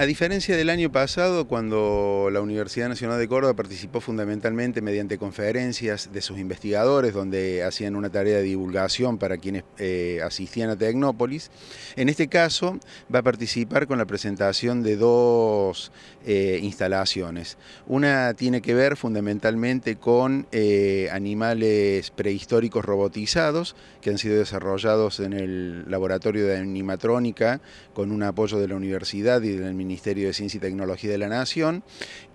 A diferencia del año pasado, cuando la Universidad Nacional de Córdoba participó fundamentalmente mediante conferencias de sus investigadores, donde hacían una tarea de divulgación para quienes eh, asistían a Tecnópolis, en este caso va a participar con la presentación de dos eh, instalaciones. Una tiene que ver fundamentalmente con eh, animales prehistóricos robotizados que han sido desarrollados en el laboratorio de animatrónica con un apoyo de la universidad y del Ministerio Ministerio de Ciencia y Tecnología de la Nación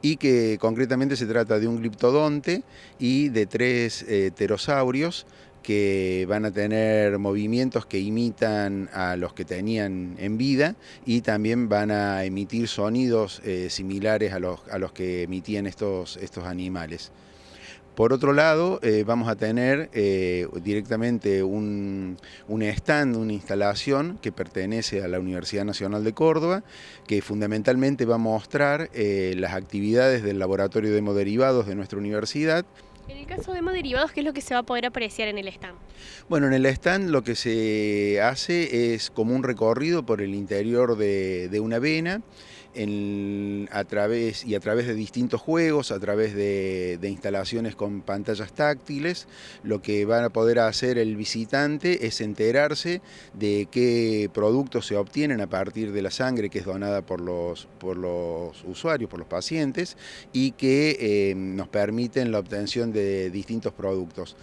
y que concretamente se trata de un gliptodonte y de tres eh, pterosaurios que van a tener movimientos que imitan a los que tenían en vida y también van a emitir sonidos eh, similares a los, que emitían estos animales. Por otro lado, eh, vamos a tener eh, directamente un, stand, una instalación que pertenece a la Universidad Nacional de Córdoba, que fundamentalmente va a mostrar eh, las actividades del laboratorio de hemoderivados de nuestra universidad en el caso de los derivados, ¿qué es lo que se va a poder apreciar en el stand? Bueno, en el stand lo que se hace es como un recorrido por el interior de, una vena a través, y a través de distintos juegos, a través de, instalaciones con pantallas táctiles. Lo que van a poder hacer el visitante es enterarse de qué productos se obtienen a partir de la sangre que es donada por los, usuarios, por los pacientes, y que eh, nos permiten la obtención de de distintos productos.